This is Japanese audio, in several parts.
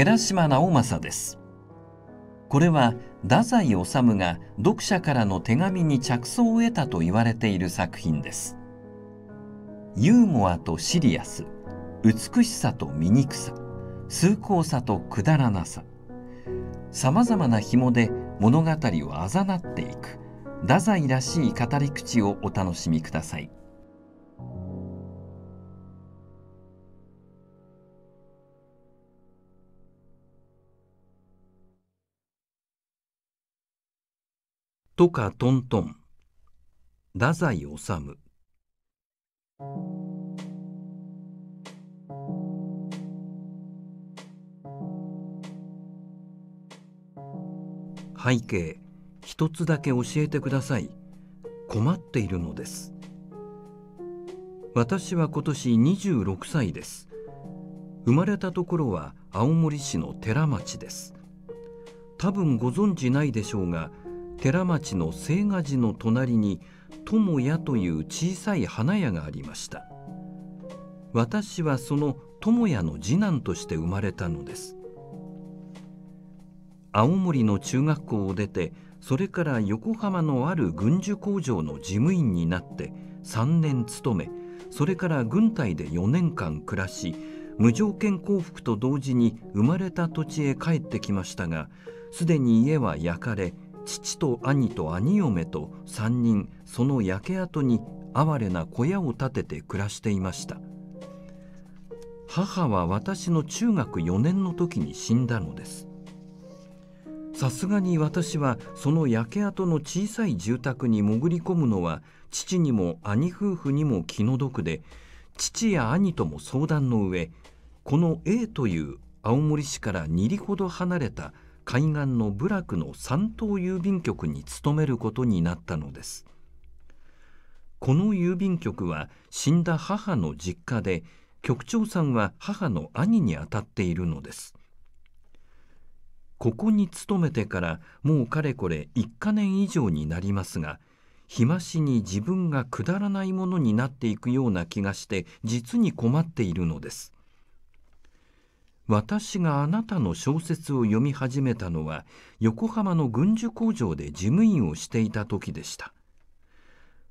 寺島直政ですこれは太宰治が読者からの手紙に着想を得たと言われている作品ですユーモアとシリアス美しさと醜さ崇高さとくだらなささまざまな紐で物語をあざなっていく太宰らしい語り口をお楽しみください。とかとんとん太宰治背景一つだけ教えてください困っているのです私は今年26歳です生まれたところは青森市の寺町です多分ご存じないでしょうが寺町の青雅寺の隣に友屋という小さい花屋がありました私はその友屋の次男として生まれたのです青森の中学校を出てそれから横浜のある軍需工場の事務員になって3年勤めそれから軍隊で4年間暮らし無条件降伏と同時に生まれた土地へ帰ってきましたがすでに家は焼かれ父と兄と兄嫁と3人その焼け跡に哀れな小屋を建てて暮らしていました母は私の中学4年の時に死んだのですさすがに私はその焼け跡の小さい住宅に潜り込むのは父にも兄夫婦にも気の毒で父や兄とも相談の上この A という青森市から2里ほど離れた海岸の部落の山東郵便局に勤めることになったのですこの郵便局は死んだ母の実家で局長さんは母の兄にあたっているのですここに勤めてからもうかれこれ1か年以上になりますが日増しに自分がくだらないものになっていくような気がして実に困っているのです私があなたの小説を読み始めたのは横浜の軍需工場で事務員をしていた時でした。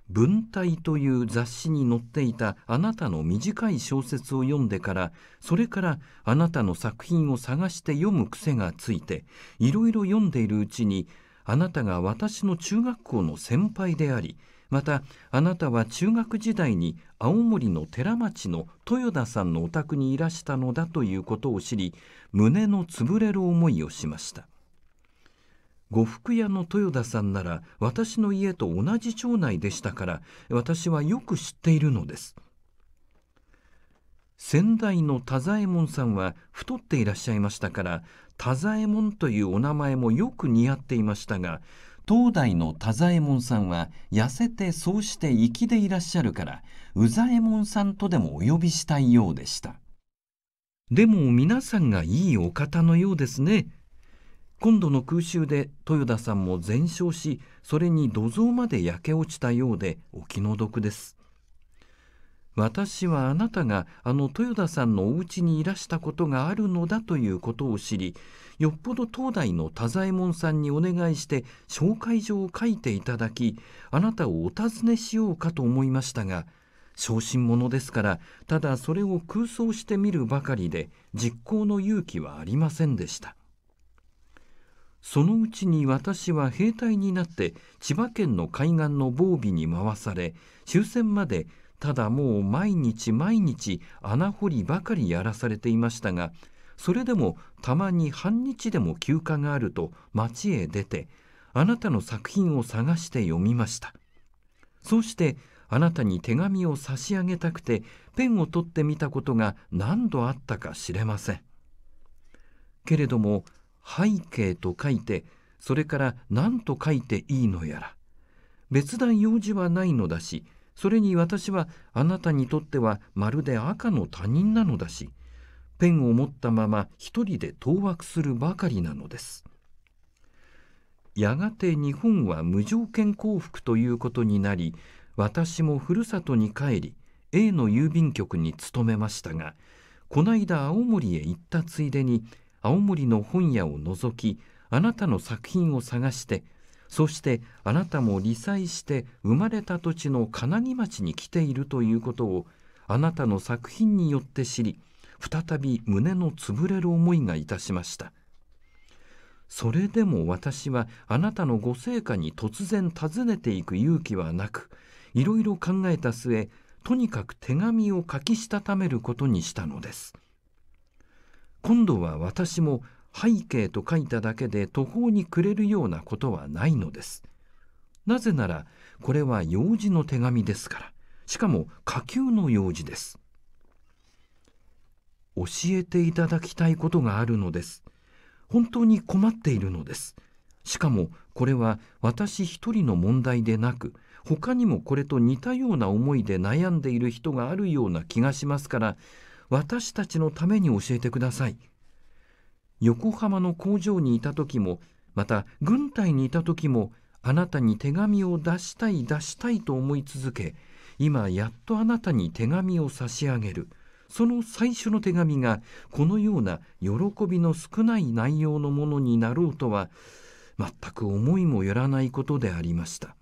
文体という雑誌に載っていたあなたの短い小説を読んでからそれからあなたの作品を探して読む癖がついていろいろ読んでいるうちにあなたが私の中学校の先輩でありまたあなたは中学時代に青森の寺町の豊田さんのお宅にいらしたのだということを知り胸の潰れる思いをしました呉服屋の豊田さんなら私の家と同じ町内でしたから私はよく知っているのです先代の田左衛門さんは太っていらっしゃいましたから田左衛門というお名前もよく似合っていましたが東大の太左衛門さんは痩せてそうして粋でいらっしゃるから宇左衛門さんとでもお呼びしたいようでしたでも皆さんがいいお方のようですね今度の空襲で豊田さんも全焼しそれに土蔵まで焼け落ちたようでお気の毒です私はあなたがあの豊田さんのお家にいらしたことがあるのだということを知りよっぽど東大の太左衛門さんにお願いして紹介状を書いていただきあなたをお尋ねしようかと思いましたが小心者ですからただそれを空想してみるばかりで実行の勇気はありませんでした。そのうちに私は兵隊になって千葉県の海岸の防備に回され終戦までただもう毎日毎日穴掘りばかりやらされていましたがそれでもたまに半日でも休暇があると町へ出てあなたの作品を探して読みましたそうしてあなたに手紙を差し上げたくてペンを取ってみたことが何度あったか知れませんけれども背景と書いてそれから何と書いていいのやら別段用事はないのだしそれに私はあなたにとってはまるで赤の他人なのだし、ペンを持ったまま一人で当惑するばかりなのです。やがて日本は無条件降伏ということになり、私もふるさとに帰り、A の郵便局に勤めましたが、こないだ青森へ行ったついでに、青森の本屋を覗き、あなたの作品を探して、そしてあなたも理災して生まれた土地の金木町に来ているということをあなたの作品によって知り再び胸の潰れる思いがいたしましたそれでも私はあなたのご成果に突然訪ねていく勇気はなくいろいろ考えた末とにかく手紙を書きしたためることにしたのです今度は私も背景と書いただけで途方に暮れるようなことはないのです。なぜならこれは用事の手紙ですからしかも下級の用事です。教えていただきたいことがあるのです。本当に困っているのです。しかもこれは私一人の問題でなく他にもこれと似たような思いで悩んでいる人があるような気がしますから私たちのために教えてください。横浜の工場にいた時もまた軍隊にいた時もあなたに手紙を出したい出したいと思い続け今やっとあなたに手紙を差し上げるその最初の手紙がこのような喜びの少ない内容のものになろうとは全く思いもよらないことでありました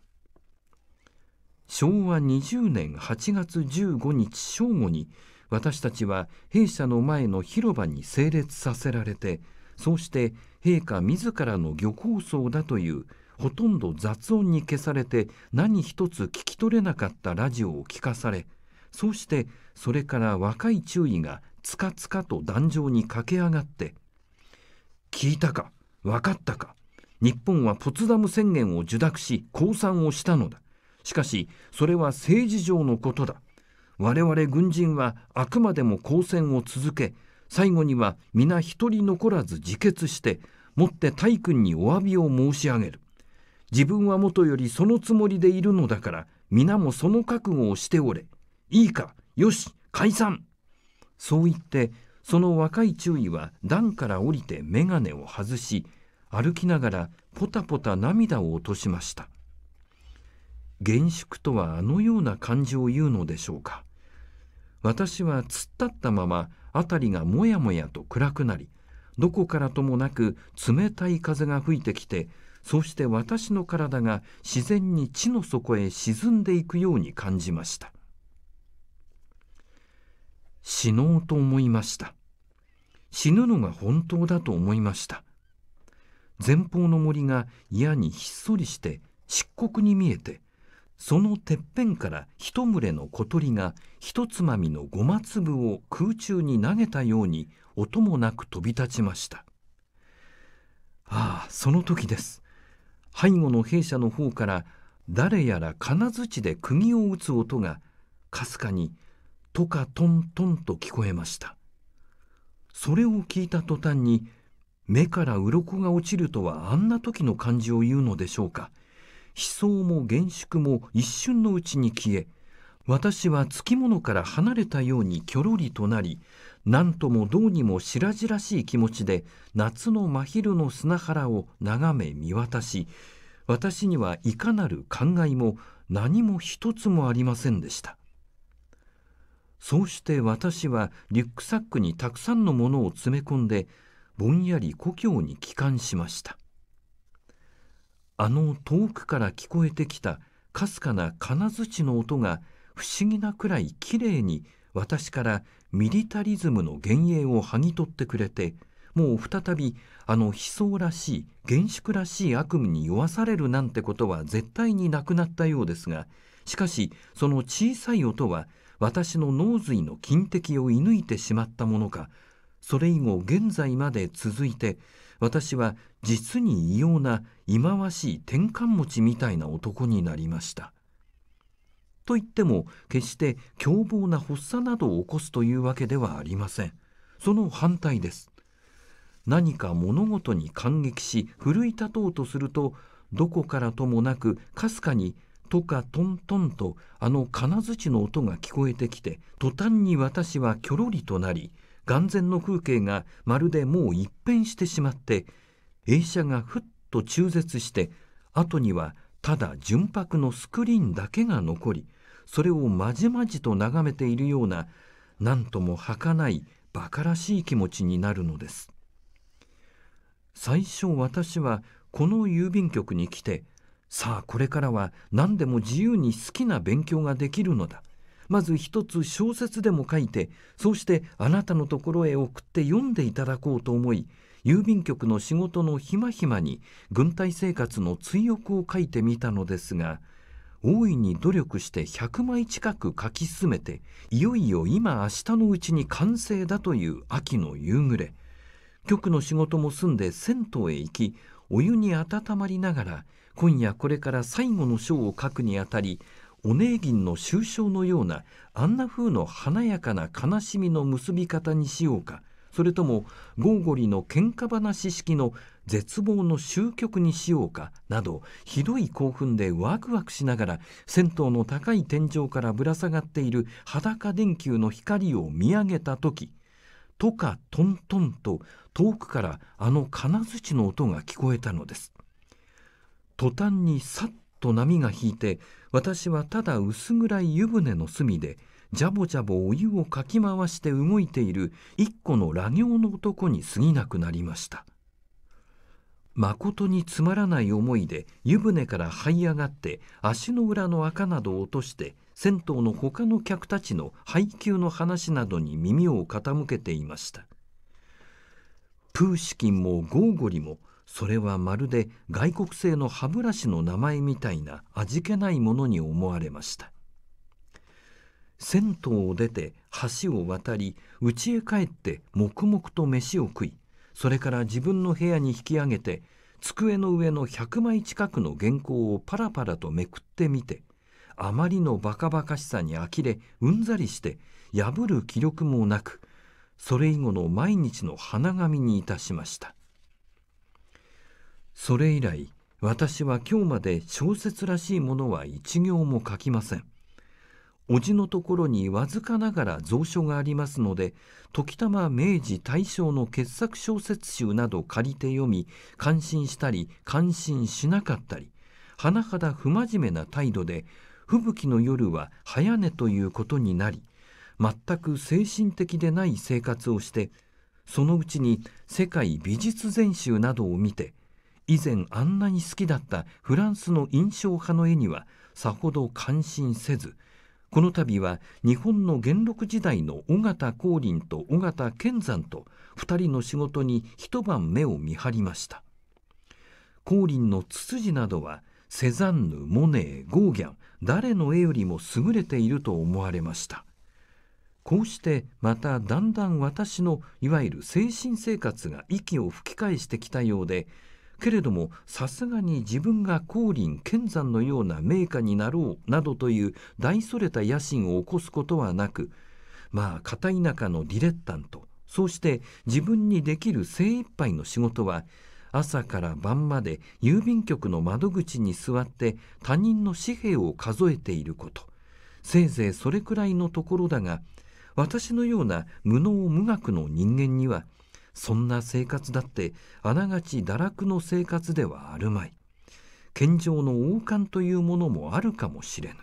昭和20年8月15日正午に「私たちは弊社の前の広場に整列させられてそうして陛下自らの漁港層だというほとんど雑音に消されて何一つ聞き取れなかったラジオを聞かされそうしてそれから若い注意がつかつかと壇上に駆け上がって「聞いたか分かったか日本はポツダム宣言を受諾し降参をしたのだしかしそれは政治上のことだ我々軍人はあくまでも抗戦を続け最後には皆一人残らず自決してもって大君にお詫びを申し上げる自分はもとよりそのつもりでいるのだから皆もその覚悟をしておれいいかよし解散そう言ってその若い中尉は段から降りて眼鏡を外し歩きながらポタポタ涙を落としました厳粛とはあのような感じを言うのでしょうか。私は突っ立ったまま辺りがもやもやと暗くなりどこからともなく冷たい風が吹いてきてそして私の体が自然に地の底へ沈んでいくように感じました死のうと思いました死ぬのが本当だと思いました前方の森が嫌にひっそりして漆黒に見えてそのてっぺんから一群れの小鳥が一つまみのごま粒を空中に投げたように音もなく飛び立ちましたああその時です背後の兵舎の方から誰やら金槌で釘を打つ音がかすかにとかトントンと聞こえましたそれを聞いた途端に目から鱗が落ちるとはあんな時の感じを言うのでしょうか「悲壮も厳粛も一瞬のうちに消え私はつきものから離れたようにきょろりとなり何ともどうにも白々しい気持ちで夏の真昼の砂原を眺め見渡し私にはいかなる考えも何も一つもありませんでした。そうして私はリュックサックにたくさんのものを詰め込んでぼんやり故郷に帰還しました。あの遠くから聞こえてきたかすかな金槌の音が不思議なくらいきれいに私からミリタリズムの幻影を剥ぎ取ってくれてもう再びあの悲壮らしい厳粛らしい悪夢に酔わされるなんてことは絶対になくなったようですがしかしその小さい音は私の脳髄の金滴を射抜いてしまったものかそれ以後現在まで続いて私は実に異様な忌まわしい転換持ちみたいな男になりました。といっても決して凶暴な発作などを起こすというわけではありません。その反対です。何か物事に感激し奮い立とうとするとどこからともなくかすかにとかトントンとあの金槌の音が聞こえてきて途端に私はキョロリとなり眼前の風景がまるでもう一変してしまって映写がふっと中絶して後にはただ純白のスクリーンだけが残りそれをまじまじと眺めているような何とも儚い馬鹿らしい気持ちになるのです最初私はこの郵便局に来てさあこれからは何でも自由に好きな勉強ができるのだまず一つ小説でも書いてそうしてあなたのところへ送って読んでいただこうと思い郵便局の仕事のひまひまに軍隊生活の追憶を書いてみたのですが大いに努力して100枚近く書き進めていよいよ今明日のうちに完成だという秋の夕暮れ局の仕事も済んで銭湯へ行きお湯に温まりながら今夜これから最後の章を書くにあたりお姉銀の終章のようなあんな風の華やかな悲しみの結び方にしようかそれともゴーゴリの喧嘩話式の絶望の終局にしようかなどひどい興奮でワクワクしながら銭湯の高い天井からぶら下がっている裸電球の光を見上げた時とかトントンと遠くからあの金槌の音が聞こえたのです。途端にさっと波が引いて私はただ薄暗い湯船の隅でジャボジャボお湯をかき回して動いている一個の羅行の男に過ぎなくなりました。まことにつまらない思いで湯船から這い上がって足の裏の垢などを落として銭湯の他の客たちの配給の話などに耳を傾けていました。プーシキンもゴーゴリもそれはまるで外国製の歯ブラシの名前みたいな味気ないものに思われました銭湯を出て橋を渡り家へ帰って黙々と飯を食いそれから自分の部屋に引き上げて机の上の100枚近くの原稿をパラパラとめくってみてあまりのバカバカしさに呆れうんざりして破る気力もなくそれ以後の毎日の花紙にいたしましたそれ以来私は今日まで小説らしいものは一行も書きません。叔父のところにわずかながら蔵書がありますので時たま明治大正の傑作小説集など借りて読み感心したり感心しなかったり甚だ不真面目な態度で吹雪の夜は早寝ということになり全く精神的でない生活をしてそのうちに世界美術全集などを見て以前あんなに好きだったフランスの印象派の絵にはさほど感心せずこの度は日本の元禄時代の尾形光琳と尾形健山と2人の仕事に一晩目を見張りました光琳のツツジなどはセザンヌモネーゴーギャン誰の絵よりも優れていると思われましたこうしてまただんだん私のいわゆる精神生活が息を吹き返してきたようでけれどもさすがに自分が光琳剣山のような名家になろうなどという大それた野心を起こすことはなくまあ片田舎のディレッタントそうして自分にできる精一杯の仕事は朝から晩まで郵便局の窓口に座って他人の紙幣を数えていることせいぜいそれくらいのところだが私のような無能無学の人間にはそんな生活だってあながち堕落の生活ではあるまい健常の王冠というものもあるかもしれぬ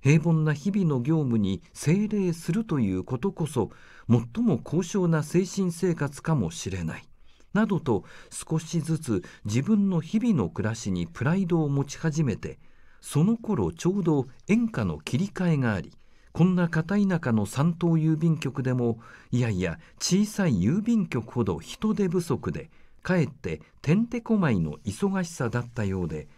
平凡な日々の業務に精霊するということこそ最も高尚な精神生活かもしれないなどと少しずつ自分の日々の暮らしにプライドを持ち始めてその頃ちょうど演歌の切り替えがありこんな片田舎の三島郵便局でもいやいや小さい郵便局ほど人手不足でかえっててんてこまいの忙しさだったようで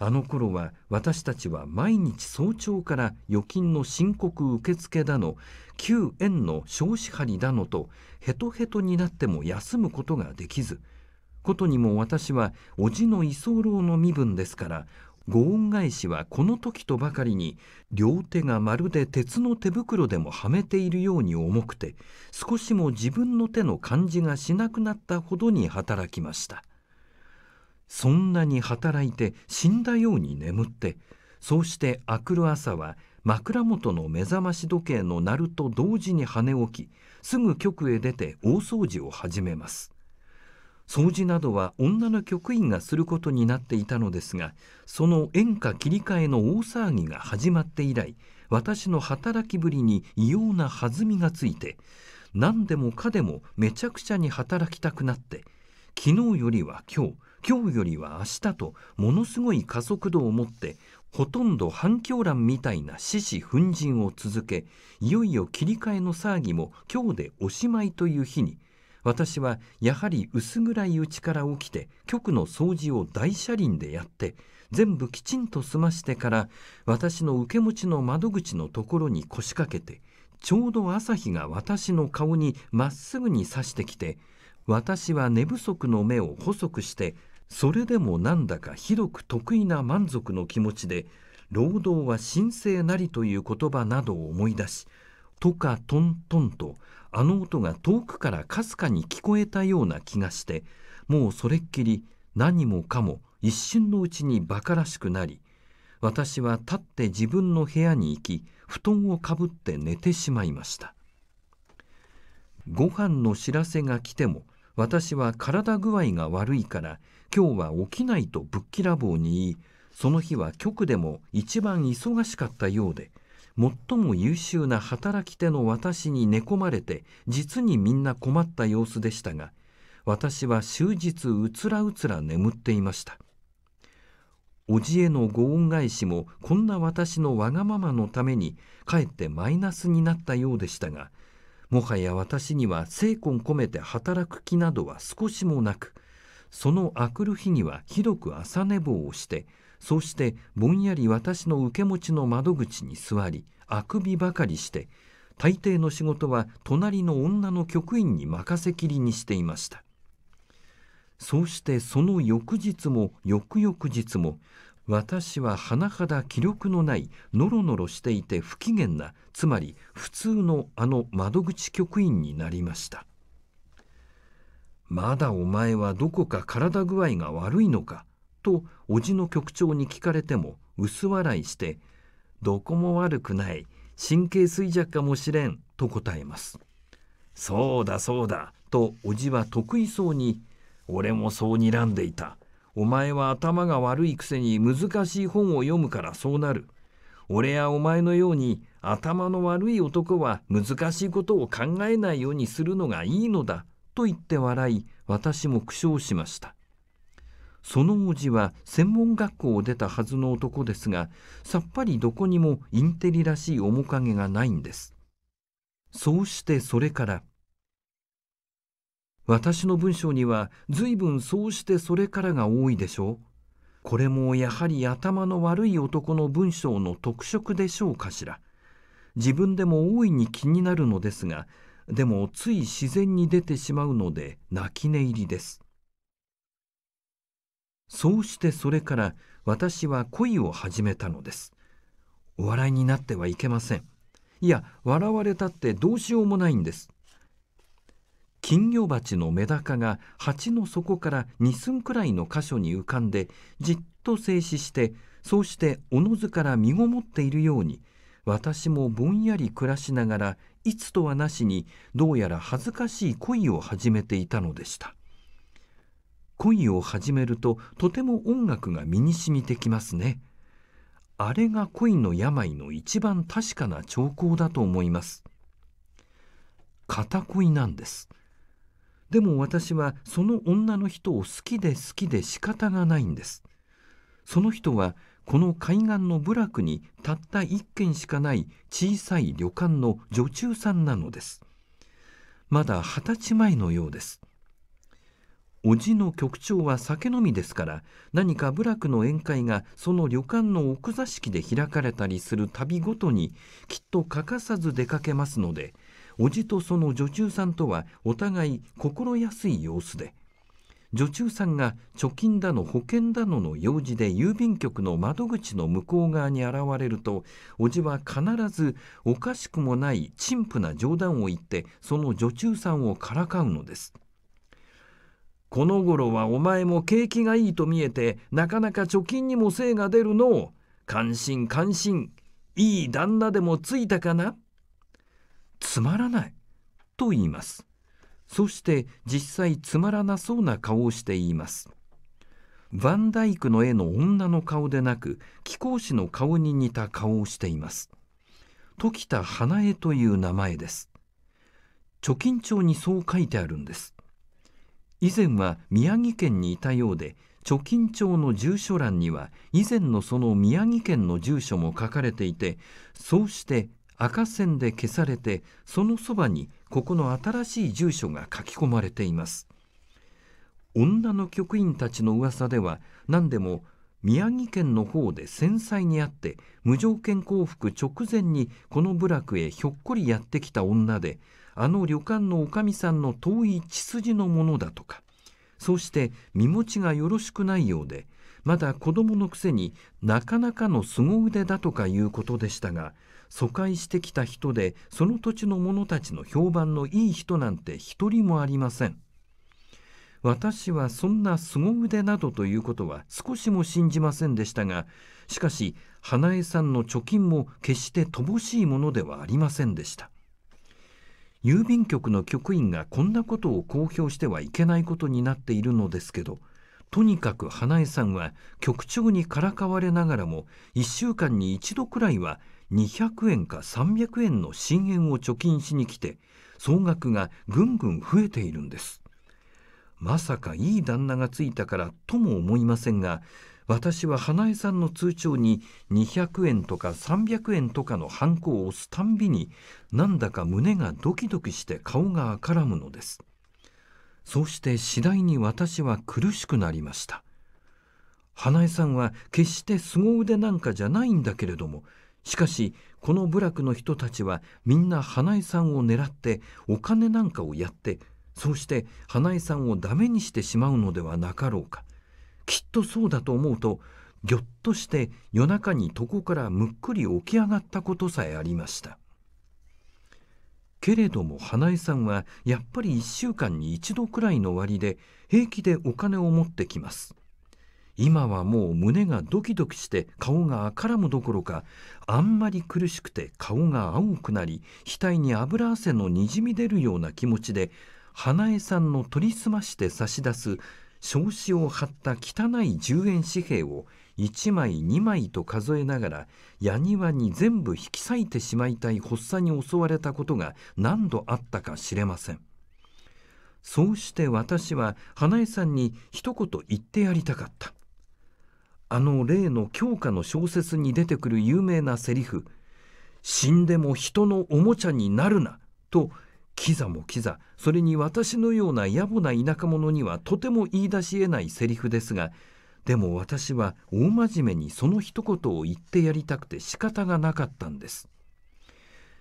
あの頃は私たちは毎日早朝から預金の申告受付だの9円の少子張りだのとヘトヘトになっても休むことができずことにも私は叔父の居候の身分ですからご恩返しはこの時とばかりに両手がまるで鉄の手袋でもはめているように重くて少しも自分の手の感じがしなくなったほどに働きましたそんなに働いて死んだように眠ってそうして明くる朝は枕元の目覚まし時計の鳴ると同時に跳ね起きすぐ局へ出て大掃除を始めます掃除などは女の局員がすることになっていたのですがその演歌切り替えの大騒ぎが始まって以来私の働きぶりに異様な弾みがついて何でもかでもめちゃくちゃに働きたくなって昨日よりは今日今日よりは明日とものすごい加速度を持ってほとんど反響乱みたいな獅子奮陣を続けいよいよ切り替えの騒ぎも今日でおしまいという日に私はやはり薄暗いうちから起きて局の掃除を大車輪でやって全部きちんと済ましてから私の受け持ちの窓口のところに腰掛けてちょうど朝日が私の顔にまっすぐに差してきて私は寝不足の目を細くしてそれでもなんだかひどく得意な満足の気持ちで労働は神聖なりという言葉などを思い出しとかトントンとあの音が遠くからかすかに聞こえたような気がしてもうそれっきり何もかも一瞬のうちに馬鹿らしくなり私は立って自分の部屋に行き布団をかぶって寝てしまいましたご飯の知らせが来ても私は体具合が悪いから今日は起きないとぶっきらぼうに言いその日は局でも一番忙しかったようで最も優秀な働き手の私に寝込まれて実にみんな困った様子でしたが私は終日うつらうつら眠っていました叔父へのご恩返しもこんな私のわがままのためにかえってマイナスになったようでしたがもはや私には精魂込めて働く気などは少しもなくそのあくる日にはひどく朝寝坊をしてそうしてぼんやり私の受け持ちの窓口に座りあくびばかりして大抵の仕事は隣の女の局員に任せきりにしていましたそうしてその翌日も翌々日も私は甚だ気力のないのろのろしていて不機嫌なつまり普通のあの窓口局員になりましたまだお前はどこか体具合が悪いのかと叔父の局長に聞かれても薄笑いして「どこも悪くない神経衰弱かもしれん」と答えます。そうだそうだと叔父は得意そうに「俺もそう睨んでいた」お前は頭が悪いくせに難しい本を読むからそうなる。俺やお前のように頭の悪い男は難しいことを考えないようにするのがいいのだ。と言って笑い、私も苦笑しました。その叔父は専門学校を出たはずの男ですがさっぱりどこにもインテリらしい面影がないんですそうしてそれから私の文章には随分そうしてそれからが多いでしょうこれもやはり頭の悪い男の文章の特色でしょうかしら自分でも大いに気になるのですがでもつい自然に出てしまうので泣き寝入りですそうしてそれから私は恋を始めたのです。お笑いになってはいけません。いや、笑われたってどうしようもないんです。金魚鉢のメダカが鉢の底から二寸くらいの箇所に浮かんでじっと静止してそうしておのずから身ごもっているように私もぼんやり暮らしながらいつとはなしにどうやら恥ずかしい恋を始めていたのでした。恋を始めるととても音楽が身に染みてきますね。あれが恋の病の一番確かな兆候だと思います。片恋なんです。でも私はその女の人を好きで好きで仕方がないんです。その人はこの海岸の部落にたった一軒しかない小さい旅館の女中さんなのです。まだ二十歳前のようです。叔父の局長は酒飲みですから何か部落の宴会がその旅館の奥座敷で開かれたりする旅ごとにきっと欠かさず出かけますので叔父とその女中さんとはお互い心安い様子で女中さんが貯金だの保険だのの用事で郵便局の窓口の向こう側に現れると叔父は必ずおかしくもない陳腐な冗談を言ってその女中さんをからかうのです。この頃はお前も景気がいいと見えてなかなか貯金にも精が出るのを感心感心いい旦那でもついたかなつまらないと言いますそして実際つまらなそうな顔をして言いますァンダイクの絵の女の顔でなく貴公子の顔に似た顔をしています時田花江という名前です貯金帳にそう書いてあるんです以前は宮城県にいたようで貯金帳の住所欄には以前のその宮城県の住所も書かれていてそうして赤線で消されてそのそばにここの新しい住所が書き込まれています女の局員たちの噂では何でも宮城県の方で繊細にあって無条件降伏直前にこの部落へひょっこりやってきた女であの旅館のおかみさんの遠い血筋のものだとかそうして身持ちがよろしくないようでまだ子供のくせになかなかの凄腕だとかいうことでしたが疎開してきた人でその土地の者たちの評判のいい人なんて一人もありません。私はそんな凄腕などということは少しも信じませんでしたがしかし花江さんの貯金も決して乏しいものではありませんでした郵便局の局員がこんなことを公表してはいけないことになっているのですけどとにかく花江さんは局長にからかわれながらも1週間に1度くらいは200円か300円の新円を貯金しに来て総額がぐんぐん増えているんです。まさかいい旦那がついたからとも思いませんが私は花江さんの通帳に200円とか300円とかのハンコを押すたんびになんだか胸がドキドキして顔が赤らむのです。そうして次第に私は苦しくなりました。花江さんは決して凄腕なんかじゃないんだけれどもしかしこの部落の人たちはみんな花江さんを狙ってお金なんかをやってそうして花江さんをダメにしてしまうのではなかろうか。きっとそうだと思うとぎょっとして夜中に床からむっくり起き上がったことさえありましたけれども花江さんはやっぱり1週間に1度くらいの割で平気でお金を持ってきます今はもう胸がドキドキして顔が赤らむどころかあんまり苦しくて顔が青くなり額に油汗のにじみ出るような気持ちで花江さんの取りすまして差し出す少子を張った汚い10円紙幣を1枚2枚と数えながら矢庭に全部引き裂いてしまいたい発作に襲われたことが何度あったか知れませんそうして私は花江さんに一言言ってやりたかったあの例の教科の小説に出てくる有名なセリフ「死んでも人のおもちゃになるな」とキザもキザそれに私のような野暮な田舎者にはとても言い出しえないセリフですがでも私は大真面目にその一言を言ってやりたくて仕方がなかったんです。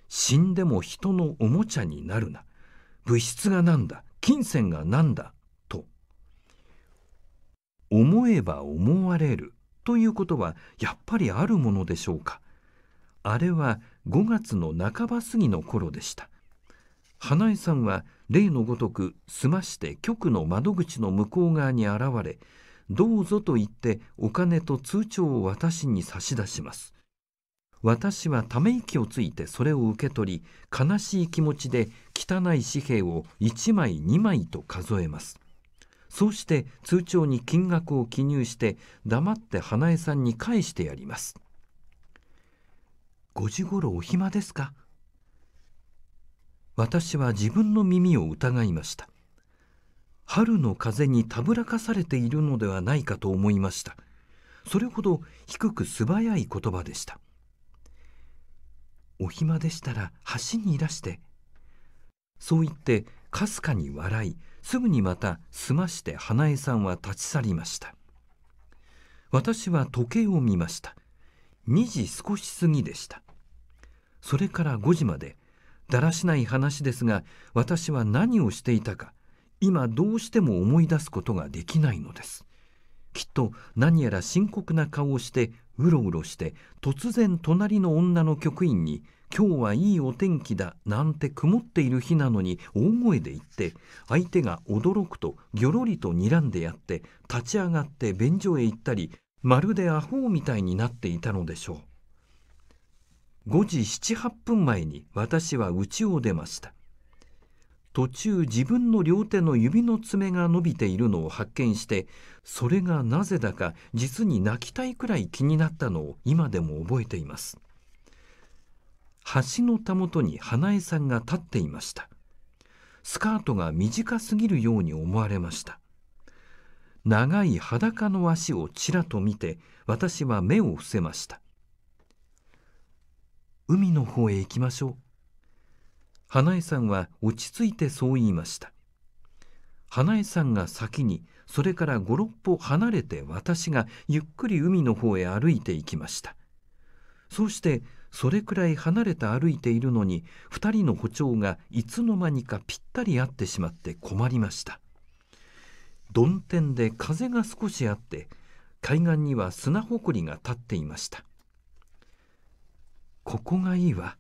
死んでも人のおもちゃになるな物質がなんだ金銭が何だと思えば思われるということはやっぱりあるものでしょうかあれは5月の半ば過ぎの頃でした花江さんは例のごとく済まして局の窓口の向こう側に現れどうぞと言ってお金と通帳を私に差し出します私はため息をついてそれを受け取り悲しい気持ちで汚い紙幣を1枚2枚と数えますそうして通帳に金額を記入して黙って花江さんに返してやります5時ごろお暇ですか私は自分の耳を疑いました春の風にたぶらかされているのではないかと思いましたそれほど低く素早い言葉でしたお暇でしたら橋にいらしてそう言ってかすかに笑いすぐにまた済まして花江さんは立ち去りました私は時計を見ました2時少し過ぎでしたそれから5時までだらしない話ですが私は何をしていたか今どうしても思い出すことができないのですきっと何やら深刻な顔をしてうろうろして突然隣の女の局員に「今日はいいお天気だ」なんて曇っている日なのに大声で言って相手が驚くとぎょろりと睨んでやって立ち上がって便所へ行ったりまるでアホみたいになっていたのでしょう。5時78分前に私は家を出ました途中自分の両手の指の爪が伸びているのを発見してそれがなぜだか実に泣きたいくらい気になったのを今でも覚えています橋のたもとに花江さんが立っていましたスカートが短すぎるように思われました長い裸の足をちらと見て私は目を伏せました海の方へ行きましょう。花江さんは落ち着いてそう言いました。花江さんが先に、それから5、6歩離れて私がゆっくり海の方へ歩いて行きました。そうして、それくらい離れて歩いているのに、2人の歩調がいつの間にかぴったり合ってしまって困りました。曇天で風が少しあって、海岸には砂ぼこりが立っていました。ここがいいわ。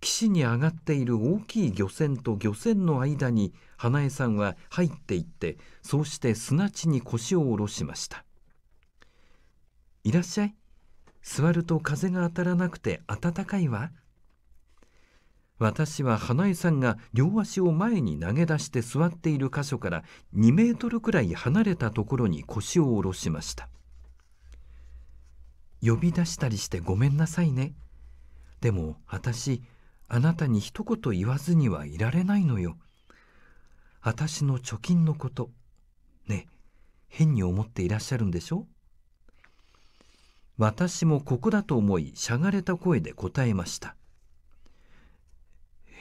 岸に上がっている大きい漁船と漁船の間に花江さんは入っていってそうして砂地に腰を下ろしました「いらっしゃい座ると風が当たらなくて暖かいわ」私は花江さんが両足を前に投げ出して座っている箇所から2メートルくらい離れたところに腰を下ろしました呼び出したりしてごめんなさいね。でも私、あなたに一言言わずにはいられないのよ。私の貯金のこと。ね変に思っていらっしゃるんでしょ私もここだと思い、しゃがれた声で答えました。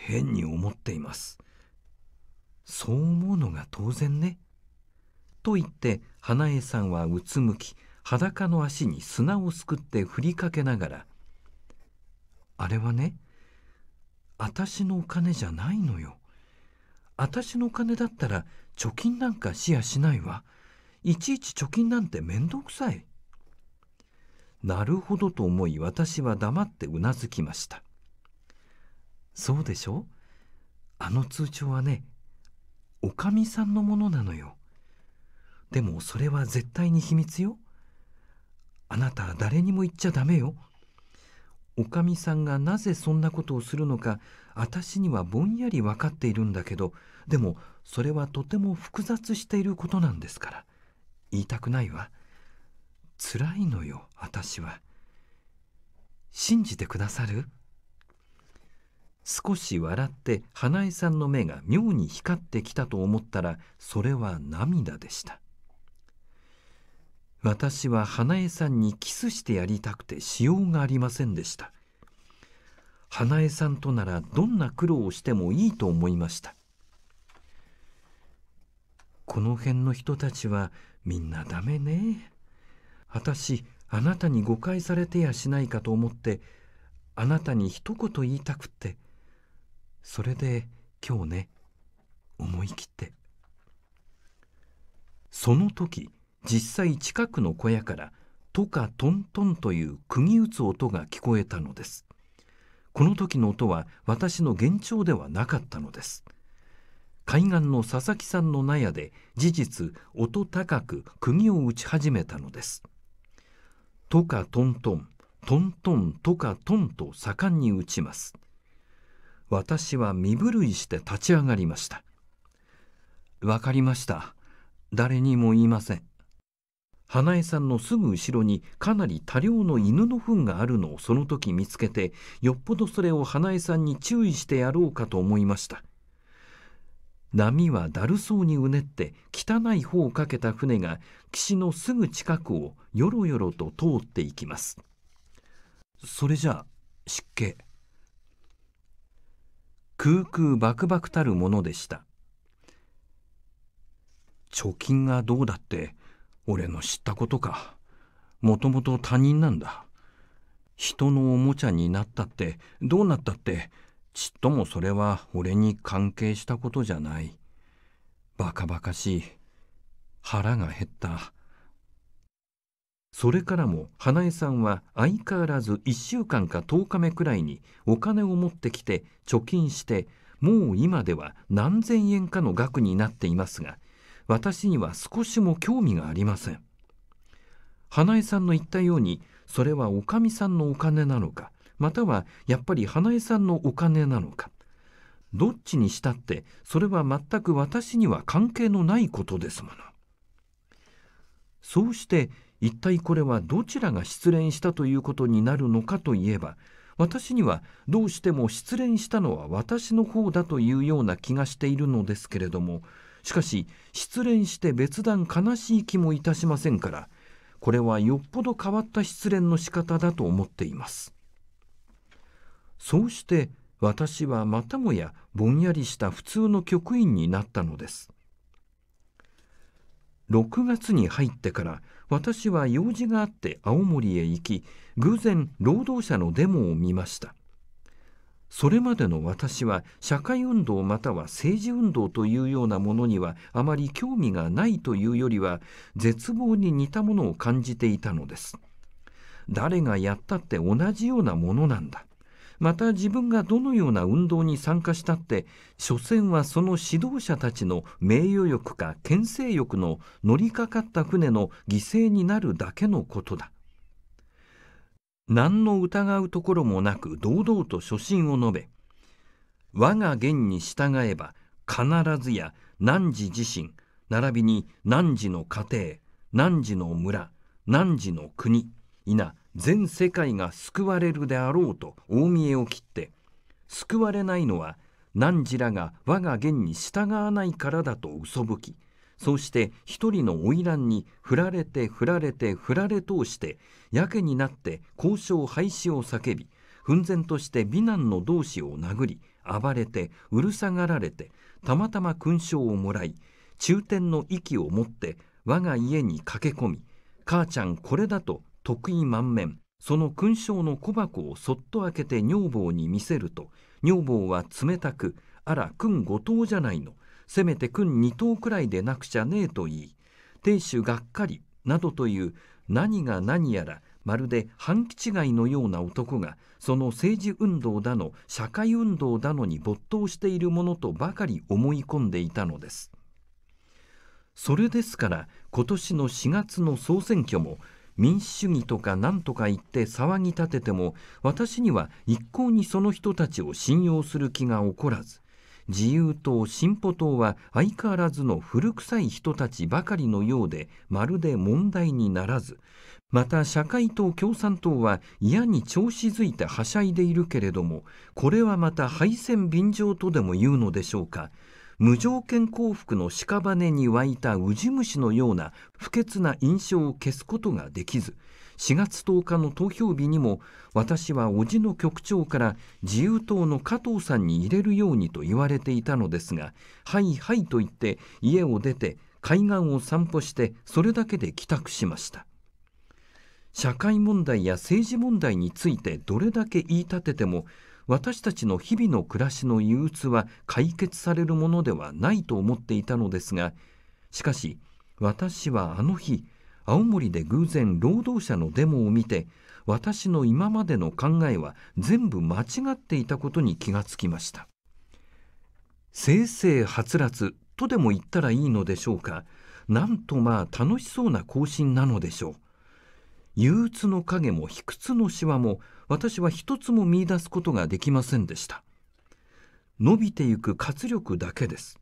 変に思っています。そう思うのが当然ね。と言って花江さんはうつむき裸の足に砂をすくって振りかけながら「あれはね私のお金じゃないのよ。私のお金だったら貯金なんかしやしないわ。いちいち貯金なんて面倒くさい。なるほどと思い私は黙ってうなずきました。そうでしょあの通帳はね、おかみさんのものなのよ。でもそれは絶対に秘密よ。あなた誰にも言っちゃダメよ。おかみさんがなぜそんなことをするのか私にはぼんやり分かっているんだけどでもそれはとても複雑していることなんですから言いたくないわ辛いのよ私は信じてくださる少し笑って花江さんの目が妙に光ってきたと思ったらそれは涙でした私は花江さんにキスしてやりたくてしようがありませんでした花江さんとならどんな苦労をしてもいいと思いましたこの辺の人たちはみんなダメね私あなたに誤解されてやしないかと思ってあなたに一言言いたくってそれで今日ね思い切ってその時実際近くの小屋からトカトントンという釘打つ音が聞こえたのです。この時の音は私の幻聴ではなかったのです。海岸の佐々木さんの納屋で事実音高く釘を打ち始めたのです。とかトントン、トントンとかトンと盛んに打ちます。私は身震いして立ち上がりました。わかりました。誰にも言いません。花江さんのすぐ後ろにかなり多量の犬の糞があるのをその時見つけてよっぽどそれを花江さんに注意してやろうかと思いました波はだるそうにうねって汚い方をかけた船が岸のすぐ近くをよろよろと通っていきますそれじゃあ湿気空空バクバクたるものでした貯金がどうだって俺の知ったことかもともと他人なんだ人のおもちゃになったってどうなったってちっともそれは俺に関係したことじゃないバカバカしい腹が減ったそれからも花江さんは相変わらず1週間か10日目くらいにお金を持ってきて貯金してもう今では何千円かの額になっていますが私には少しも興味がありません。花江さんの言ったようにそれはおかみさんのお金なのかまたはやっぱり花江さんのお金なのかどっちにしたってそれは全く私には関係のないことですもの。そうして一体これはどちらが失恋したということになるのかといえば私にはどうしても失恋したのは私の方だというような気がしているのですけれどもしかし失恋して別段悲しい気もいたしませんからこれはよっぽど変わった失恋の仕方だと思っていますそうして私はまたもやぼんやりした普通の局員になったのです6月に入ってから私は用事があって青森へ行き偶然労働者のデモを見ましたそれまでの私は社会運動または政治運動というようなものにはあまり興味がないというよりは絶望に似たものを感じていたのです。誰がやったって同じようなものなんだ。また自分がどのような運動に参加したって所詮はその指導者たちの名誉欲か牽制欲の乗りかかった船の犠牲になるだけのことだ。何の疑うところもなく堂々と初心を述べ我が言に従えば必ずや汝自身並びに汝の家庭汝の村汝の国いな全世界が救われるであろうと大見えを切って救われないのは汝らが我が言に従わないからだと嘘吹きそうして一人の花魁に振られて振られて振られ通してやけになって交渉廃止を叫び奮然として美男の同志を殴り暴れてうるさがられてたまたま勲章をもらい中天の息を持って我が家に駆け込み母ちゃんこれだと得意満面その勲章の小箱をそっと開けて女房に見せると女房は冷たくあら君後藤じゃないのせめて君二頭くらいでなくちゃねえと言い亭主がっかりなどという何が何やらまるで半期違いのような男がその政治運動だの社会運動だのに没頭しているものとばかり思い込んでいたのです。それですから今年の4月の総選挙も民主主義とか何とか言って騒ぎ立てても私には一向にその人たちを信用する気が起こらず自由党、進歩党は相変わらずの古臭い人たちばかりのようで、まるで問題にならず、また社会党、共産党は嫌に調子づいてはしゃいでいるけれども、これはまた敗戦便乗とでも言うのでしょうか。無条件降伏の屍に湧いたウジ虫のような不潔な印象を消すことができず、4月10日の投票日にも私は叔父の局長から自由党の加藤さんに入れるようにと言われていたのですがはいはいと言って家を出て海岸を散歩してそれだけで帰宅しました社会問題や政治問題についてどれだけ言い立てても私たちの日々の暮らしの憂鬱は解決されるものではないと思っていたのですがしかし私はあの日青森で偶然労働者のデモを見て私の今までの考えは全部間違っていたことに気がつきました正々はつらつとでも言ったらいいのでしょうかなんとまあ楽しそうな行進なのでしょう憂鬱の影も卑屈のしわも私は一つも見出すことができませんでした伸びてゆく活力だけです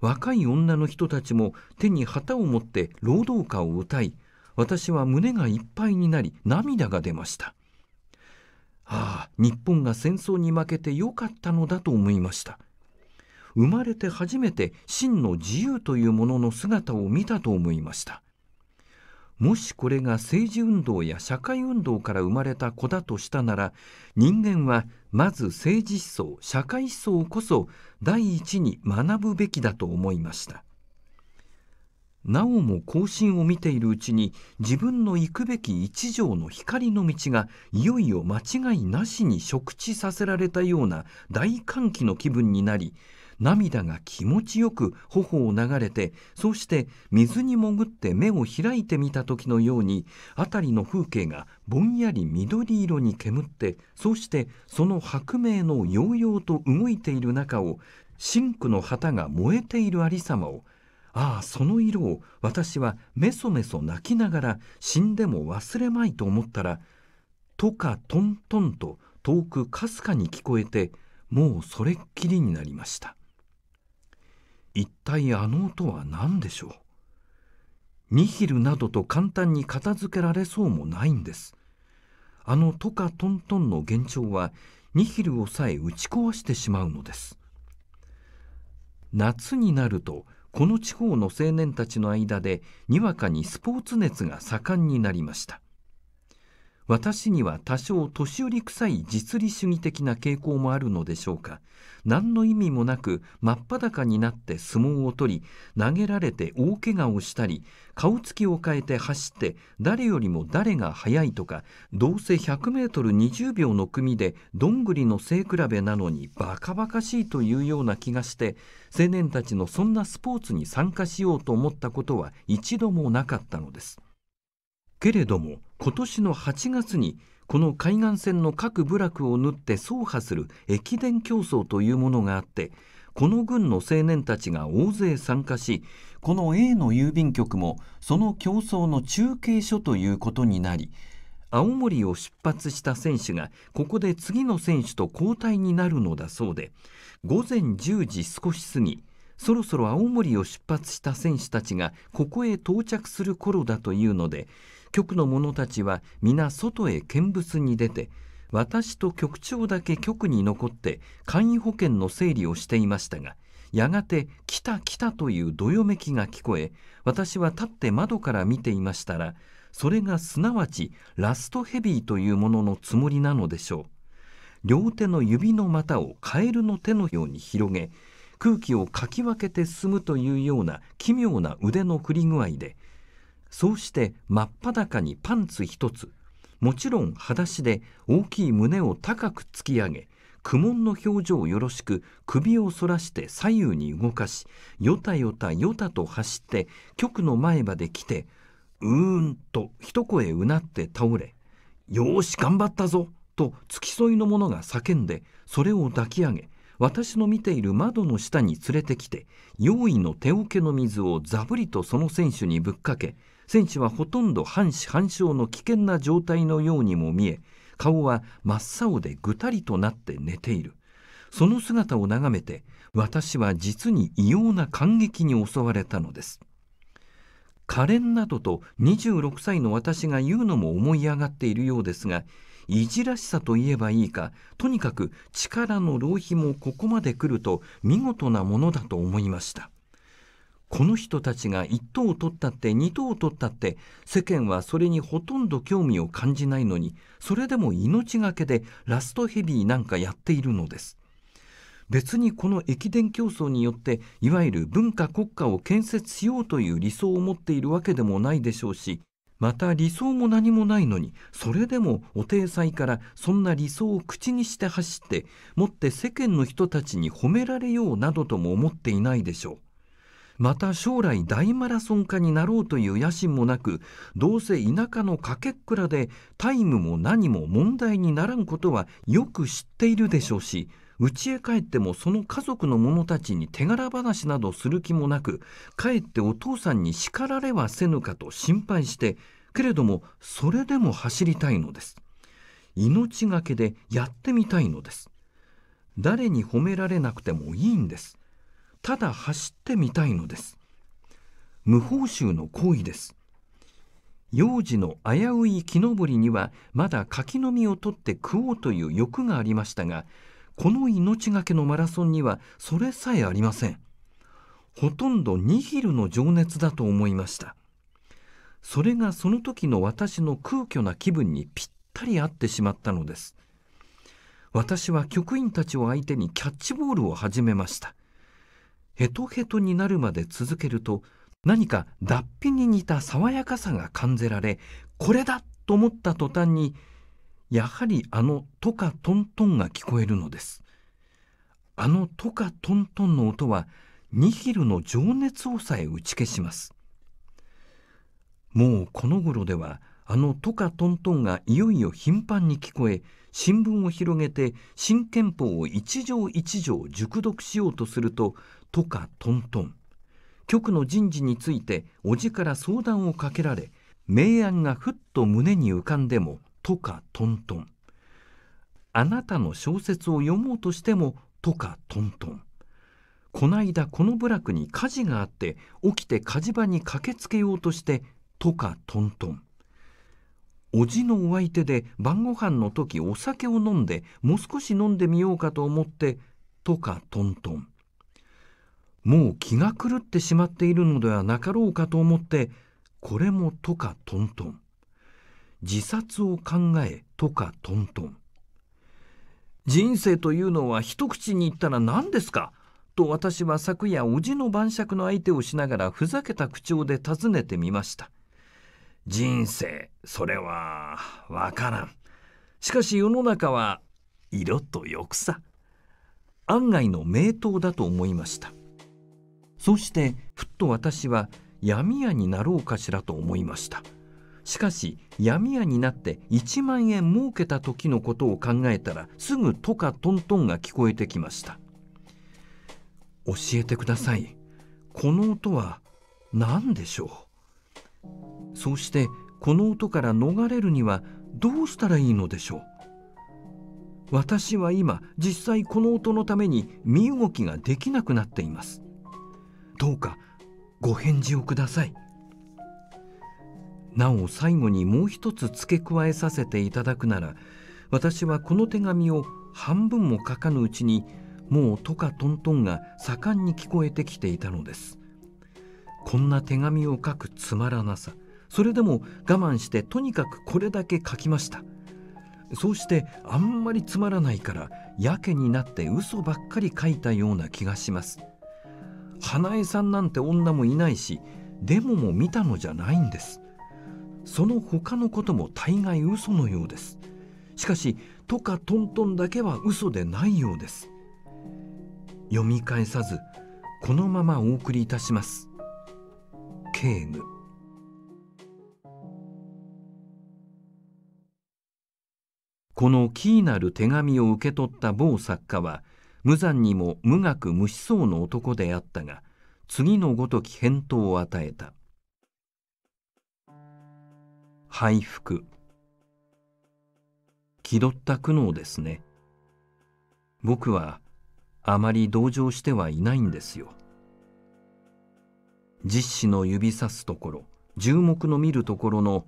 若い女の人たちも手に旗を持って労働歌を歌い私は胸がいっぱいになり涙が出ましたああ日本が戦争に負けてよかったのだと思いました生まれて初めて真の自由というものの姿を見たと思いましたもしこれが政治運動や社会運動から生まれた子だとしたなら人間はまず政治思想社会思想こそ第一に学ぶべきだと思いましたなおも後進を見ているうちに自分の行くべき一条の光の道がいよいよ間違いなしに触知させられたような大歓喜の気分になり涙が気持ちよく頬を流れてそうして水に潜って目を開いてみた時のように辺りの風景がぼんやり緑色に煙ってそうしてその白明のようようと動いている中をシンクの旗が燃えている有様をああその色を私はメソメソ泣きながら死んでも忘れまいと思ったらとかトントンと遠くかすかに聞こえてもうそれっきりになりました。一体あの音は何でしょうニヒルなどと簡単に片付けられそうもないんです。あのトカトントンの幻聴はニヒルをさえ打ち壊してしまうのです。夏になるとこの地方の青年たちの間でにわかにスポーツ熱が盛んになりました。私には多少年寄り臭い実利主義的な傾向もあるのでしょうか何の意味もなく真っ裸になって相撲を取り投げられて大怪我をしたり顔つきを変えて走って誰よりも誰が速いとかどうせ1 0 0メートル2 0秒の組でどんぐりの背比べなのにバカバカしいというような気がして青年たちのそんなスポーツに参加しようと思ったことは一度もなかったのです。けれども今年の8月にこの海岸線の各部落を縫って走破する駅伝競争というものがあってこの軍の青年たちが大勢参加しこの A の郵便局もその競争の中継所ということになり青森を出発した選手がここで次の選手と交代になるのだそうで午前10時少し過ぎそろそろ青森を出発した選手たちがここへ到着する頃だというので局の者たちは皆外へ見物に出て私と局長だけ局に残って簡易保険の整理をしていましたがやがて「来た来た」というどよめきが聞こえ私は立って窓から見ていましたらそれがすなわちラストヘビーというもののつもりなのでしょう。両手の指の股をカエルの手のように広げ空気をかき分けて進むというような奇妙な腕の振り具合でそうして真っ裸にパンツ一つ、もちろん裸足で大きい胸を高く突き上げ、苦悶の表情よろしく首を反らして左右に動かし、よたよたよたと走って局の前まで来て、うーんと一声うなって倒れ、よーし頑張ったぞと付き添いの者が叫んで、それを抱き上げ、私の見ている窓の下に連れてきて、用意の手桶の水をざぶりとその選手にぶっかけ、選手はほとんど半死半生の危険な状態のようにも見え顔は真っ青でぐたりとなって寝ているその姿を眺めて私は実に異様な感激に襲われたのです可憐などと26歳の私が言うのも思い上がっているようですがいじらしさといえばいいかとにかく力の浪費もここまで来ると見事なものだと思いました。この人たちが1等を取ったって2等を取ったって世間はそれにほとんど興味を感じないのにそれでも命がけでラストヘビーなんかやっているのです。別にこの駅伝競争によっていわゆる文化国家を建設しようという理想を持っているわけでもないでしょうしまた理想も何もないのにそれでもお体裁からそんな理想を口にして走ってもって世間の人たちに褒められようなどとも思っていないでしょう。また将来大マラソン家になろうという野心もなくどうせ田舎のかけっくらでタイムも何も問題にならんことはよく知っているでしょうし家へ帰ってもその家族の者たちに手柄話などする気もなく帰ってお父さんに叱られはせぬかと心配してけれどもそれでも走りたいのです命がけでやってみたいのです誰に褒められなくてもいいんですただ走ってみたいのです無報酬の行為です幼児の危うい木登りにはまだ柿の実を取って食おうという欲がありましたがこの命がけのマラソンにはそれさえありませんほとんどニヒルの情熱だと思いましたそれがその時の私の空虚な気分にぴったり合ってしまったのです私は局員たちを相手にキャッチボールを始めましたヘトヘトになるまで続けると何か脱皮に似た爽やかさが感じられこれだと思った途端にやはりあのトカトントンが聞こえるのですあのトカトントンの音はニヒルの情熱をさえ打ち消しますもうこの頃ではあのトカトントンがいよいよ頻繁に聞こえ新聞を広げて新憲法を一条一条熟読しようとするととかとんとん局の人事について叔父から相談をかけられ明暗がふっと胸に浮かんでもとかとんとんあなたの小説を読もうとしてもとかとんとんこないだこの部落に火事があって起きて火事場に駆けつけようとしてとかとんとんおじのお相手で晩ご飯の時お酒を飲んでもう少し飲んでみようかと思ってとかトントンもう気が狂ってしまっているのではなかろうかと思ってこれもとかトントン自殺を考えとかトントン人生というのは一口に言ったら何ですかと私は昨夜おじの晩酌の相手をしながらふざけた口調で尋ねてみました。人生、それはわからん。しかし世の中は色と欲さ。案外の名刀だと思いました。そしてふっと私は闇屋になろうかしらと思いました。しかし闇屋になって1万円儲けた時のことを考えたらすぐとかトントンが聞こえてきました。教えてください。この音は何でしょうそうしてこの音から逃れるにはどうしたらいいのでしょう私は今実際この音のために身動きができなくなっていますどうかご返事をくださいなお最後にもう一つ付け加えさせていただくなら私はこの手紙を半分も書かぬうちにもうトカトントンが盛んに聞こえてきていたのですこんな手紙を書くつまらなさそれでも我慢してとにかくこれだけ書きましたそうしてあんまりつまらないからやけになって嘘ばっかり書いたような気がします花江さんなんて女もいないしデモも見たのじゃないんですその他のことも大概嘘のようですしかしとかトントンだけは嘘でないようです読み返さずこのままお送りいたします。警具このキーなる手紙を受け取った某作家は無残にも無学無思想の男であったが次のごとき返答を与えた「敗服」気取った苦悩ですね僕はあまり同情してはいないんですよ実子の指さすところ注目の見るところの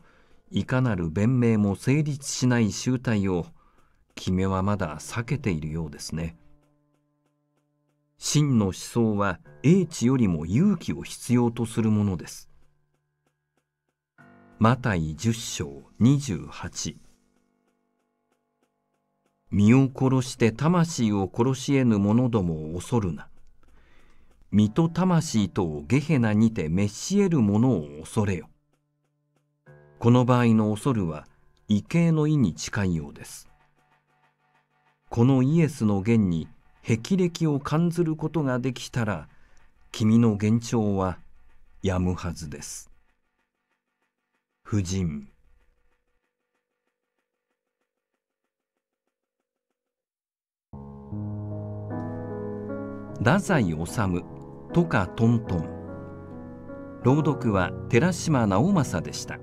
いかなる弁明も成立しない集体を君はまだ避けているようですね。真の思想は英知よりも勇気を必要とするものです。マタイ10章28身を殺して魂を殺しえぬ者どもを恐るな。身と魂とをゲヘナにて召し得る者を恐れよ。この場合の恐るは、畏敬の意に近いようです。このイエスの言に、霹靂を感ずることができたら、君の幻聴はやむはずです。夫人太宰治とかトントン朗読は寺島直政でした。